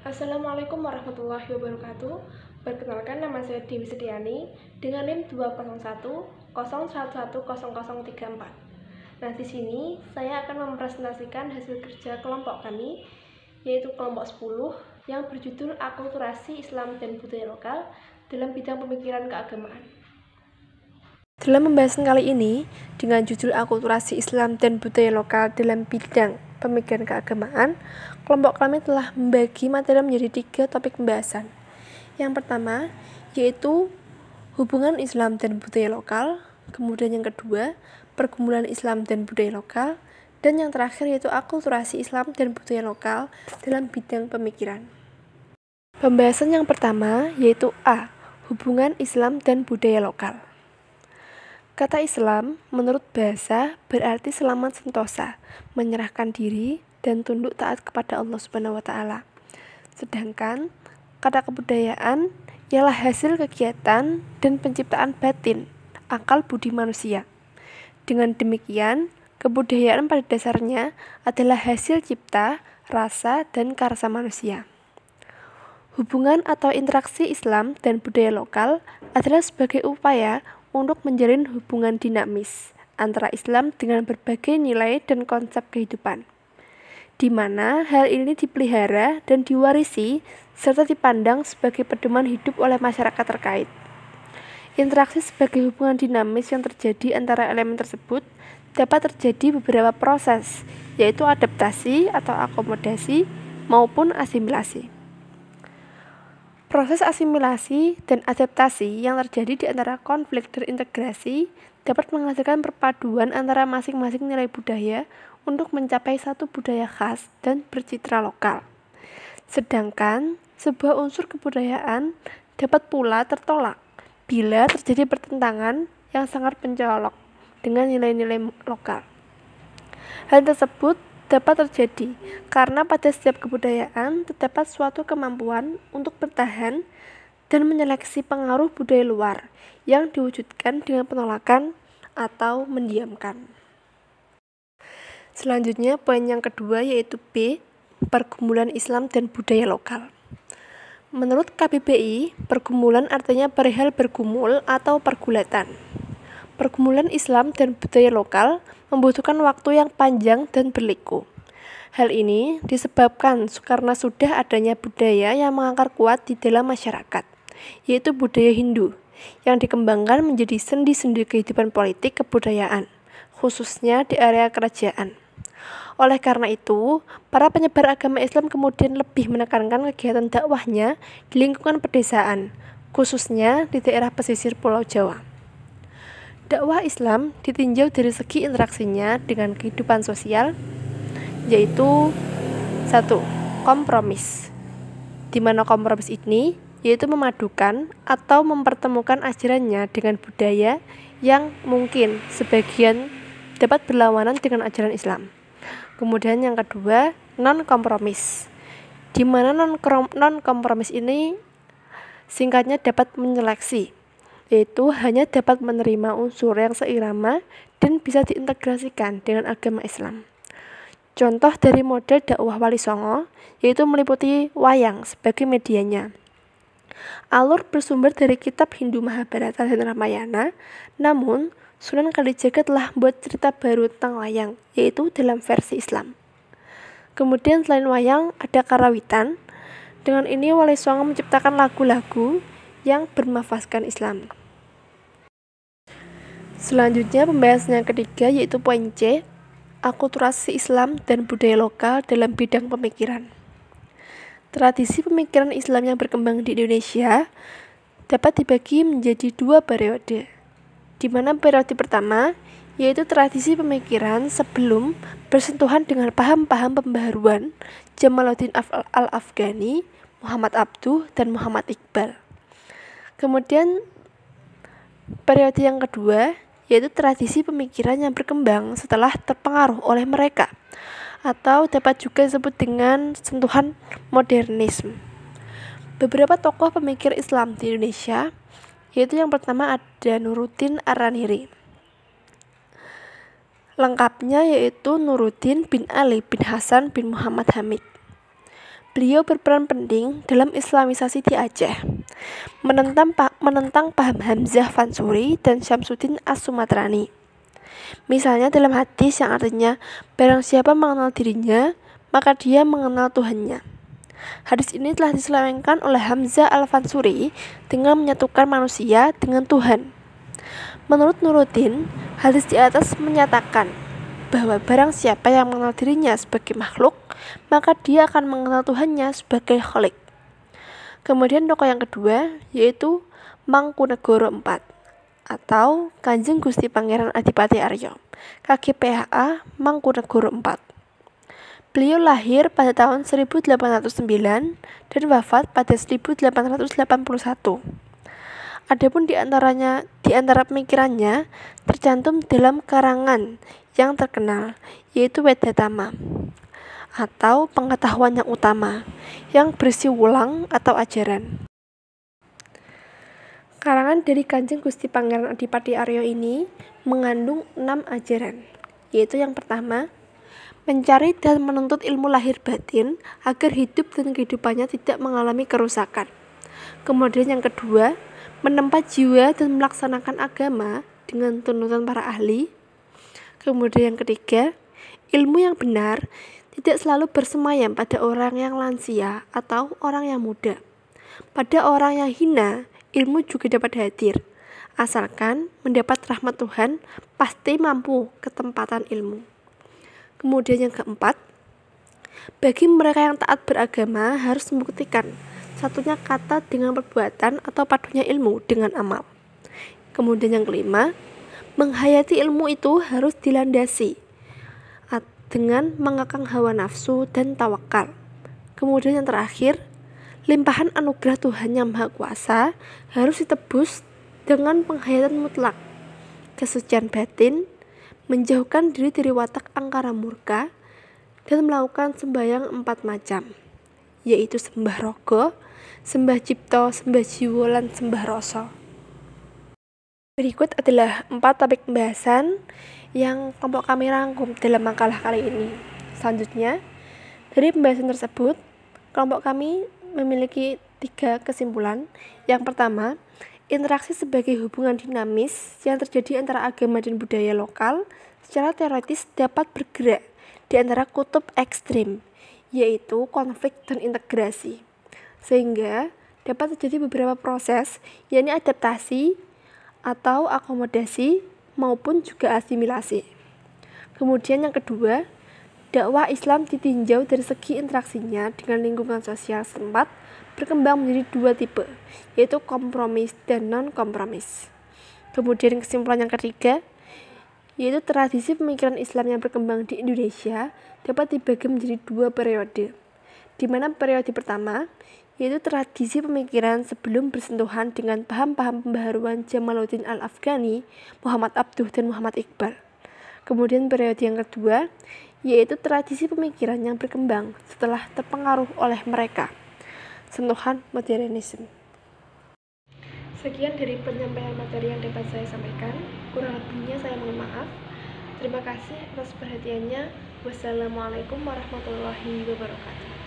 Assalamualaikum warahmatullahi wabarakatuh. Perkenalkan nama saya Dewi Setiani dengan NIM 201 0034 Nah, di sini saya akan mempresentasikan hasil kerja kelompok kami yaitu kelompok 10 yang berjudul Akulturasi Islam dan Budaya Lokal dalam bidang pemikiran keagamaan. Dalam pembahasan kali ini dengan judul Akulturasi Islam dan Budaya Lokal dalam bidang pemikiran keagamaan, kelompok kami telah membagi materi menjadi tiga topik pembahasan. Yang pertama, yaitu hubungan Islam dan budaya lokal, kemudian yang kedua, pergumulan Islam dan budaya lokal, dan yang terakhir yaitu akulturasi Islam dan budaya lokal dalam bidang pemikiran. Pembahasan yang pertama yaitu A. Hubungan Islam dan budaya lokal. Kata Islam, menurut bahasa, berarti selamat sentosa, menyerahkan diri, dan tunduk taat kepada Allah Subhanahu wa Ta'ala. Sedangkan kata kebudayaan ialah hasil kegiatan dan penciptaan batin, akal budi manusia. Dengan demikian, kebudayaan pada dasarnya adalah hasil cipta, rasa, dan karsa manusia. Hubungan atau interaksi Islam dan budaya lokal adalah sebagai upaya untuk menjalin hubungan dinamis antara Islam dengan berbagai nilai dan konsep kehidupan, di mana hal ini dipelihara dan diwarisi serta dipandang sebagai pedoman hidup oleh masyarakat terkait. Interaksi sebagai hubungan dinamis yang terjadi antara elemen tersebut dapat terjadi beberapa proses, yaitu adaptasi atau akomodasi maupun asimilasi. Proses asimilasi dan adaptasi yang terjadi di antara konflik terintegrasi dapat menghasilkan perpaduan antara masing-masing nilai budaya untuk mencapai satu budaya khas dan bercitra lokal. Sedangkan sebuah unsur kebudayaan dapat pula tertolak bila terjadi pertentangan yang sangat mencolok dengan nilai-nilai lokal. Hal tersebut dapat terjadi karena pada setiap kebudayaan terdapat suatu kemampuan untuk bertahan dan menyeleksi pengaruh budaya luar yang diwujudkan dengan penolakan atau mendiamkan. Selanjutnya, poin yang kedua yaitu B. Pergumulan Islam dan budaya lokal. Menurut KBBI, pergumulan artinya perihal bergumul atau pergulatan pergumulan Islam dan budaya lokal membutuhkan waktu yang panjang dan berliku. Hal ini disebabkan karena sudah adanya budaya yang mengakar kuat di dalam masyarakat, yaitu budaya Hindu, yang dikembangkan menjadi sendi-sendi kehidupan politik kebudayaan, khususnya di area kerajaan. Oleh karena itu, para penyebar agama Islam kemudian lebih menekankan kegiatan dakwahnya di lingkungan pedesaan, khususnya di daerah pesisir Pulau Jawa. Dakwah Islam ditinjau dari segi interaksinya dengan kehidupan sosial, yaitu satu kompromis, di mana kompromis ini yaitu memadukan atau mempertemukan ajarannya dengan budaya yang mungkin sebagian dapat berlawanan dengan ajaran Islam. Kemudian yang kedua, non kompromis. Di mana non kompromis ini singkatnya dapat menyeleksi yaitu hanya dapat menerima unsur yang seirama dan bisa diintegrasikan dengan agama Islam. Contoh dari model dakwah Wali Songo yaitu meliputi wayang sebagai medianya. Alur bersumber dari kitab Hindu Mahabharata dan Ramayana, namun Sunan Kalijaga telah membuat cerita baru tentang wayang, yaitu dalam versi Islam. Kemudian selain wayang, ada karawitan. Dengan ini Wali Songo menciptakan lagu-lagu yang bermafaskan Islam. Selanjutnya pembahasan yang ketiga yaitu poin C, akulturasi Islam dan budaya lokal dalam bidang pemikiran. Tradisi pemikiran Islam yang berkembang di Indonesia dapat dibagi menjadi dua periode, di mana periode pertama yaitu tradisi pemikiran sebelum bersentuhan dengan paham-paham pembaruan Jamaluddin Al-Afghani, Muhammad Abduh, dan Muhammad Iqbal. Kemudian periode yang kedua yaitu tradisi pemikiran yang berkembang setelah terpengaruh oleh mereka, atau dapat juga disebut dengan sentuhan modernisme. Beberapa tokoh pemikir Islam di Indonesia, yaitu yang pertama ada Nuruddin Araniri. Lengkapnya yaitu Nuruddin bin Ali bin Hasan bin Muhammad Hamid. Beliau berperan penting dalam Islamisasi di Aceh, menentang, menentang paham Hamzah Fansuri dan Syamsuddin As-Sumatrani. Misalnya dalam hadis yang artinya, barang siapa mengenal dirinya, maka dia mengenal Tuhannya. Hadis ini telah diselewengkan oleh Hamzah Al-Fansuri dengan menyatukan manusia dengan Tuhan. Menurut Nuruddin, hadis di atas menyatakan bahwa barang siapa yang mengenal dirinya sebagai makhluk, maka dia akan mengenal Tuhannya sebagai kholik. Kemudian tokoh yang kedua yaitu Mangkunegoro IV atau Kanjeng Gusti Pangeran Adipati Aryo, KGPHA Mangkunegoro IV. Beliau lahir pada tahun 1809 dan wafat pada 1881. Adapun di antaranya di antara pemikirannya tercantum dalam karangan yang terkenal, yaitu Wedhatama atau pengetahuan yang utama, yang ulang atau ajaran. Karangan dari Kanjeng Gusti Pangeran Adipati Aryo ini mengandung enam ajaran, yaitu yang pertama, mencari dan menuntut ilmu lahir batin agar hidup dan kehidupannya tidak mengalami kerusakan. Kemudian yang kedua, menempat jiwa dan melaksanakan agama dengan tuntutan para ahli. Kemudian yang ketiga, ilmu yang benar tidak selalu bersemayam pada orang yang lansia atau orang yang muda. Pada orang yang hina, ilmu juga dapat hadir. Asalkan mendapat rahmat Tuhan, pasti mampu ketempatan ilmu. Kemudian yang keempat, bagi mereka yang taat beragama harus membuktikan satunya kata dengan perbuatan atau padunya ilmu dengan amal. Kemudian yang kelima, menghayati ilmu itu harus dilandasi dengan mengekang hawa nafsu dan tawakal. Kemudian yang terakhir, limpahan anugerah Tuhan yang Maha Kuasa harus ditebus dengan penghayatan mutlak, kesucian batin, menjauhkan diri dari watak angkara murka, dan melakukan sembahyang empat macam, yaitu sembah rogo, sembah cipto, sembah jiwo, dan sembah rasa. Berikut adalah empat topik pembahasan yang kelompok kami rangkum dalam makalah kali ini. Selanjutnya, dari pembahasan tersebut, kelompok kami memiliki tiga kesimpulan. Yang pertama, interaksi sebagai hubungan dinamis yang terjadi antara agama dan budaya lokal secara teoritis dapat bergerak di antara kutub ekstrim, yaitu konflik dan integrasi sehingga dapat terjadi beberapa proses, yakni adaptasi atau akomodasi maupun juga asimilasi. Kemudian yang kedua, dakwah Islam ditinjau dari segi interaksinya dengan lingkungan sosial setempat berkembang menjadi dua tipe, yaitu kompromis dan non-kompromis. Kemudian kesimpulan yang ketiga, yaitu tradisi pemikiran Islam yang berkembang di Indonesia dapat dibagi menjadi dua periode, di mana periode pertama yaitu tradisi pemikiran sebelum bersentuhan dengan paham-paham pembaharuan Jamaluddin Al-Afghani, Muhammad Abduh, dan Muhammad Iqbal. Kemudian periode yang kedua, yaitu tradisi pemikiran yang berkembang setelah terpengaruh oleh mereka. Sentuhan modernisme. Sekian dari penyampaian materi yang dapat saya sampaikan. Kurang lebihnya saya mohon maaf. Terima kasih atas perhatiannya. Wassalamualaikum warahmatullahi wabarakatuh.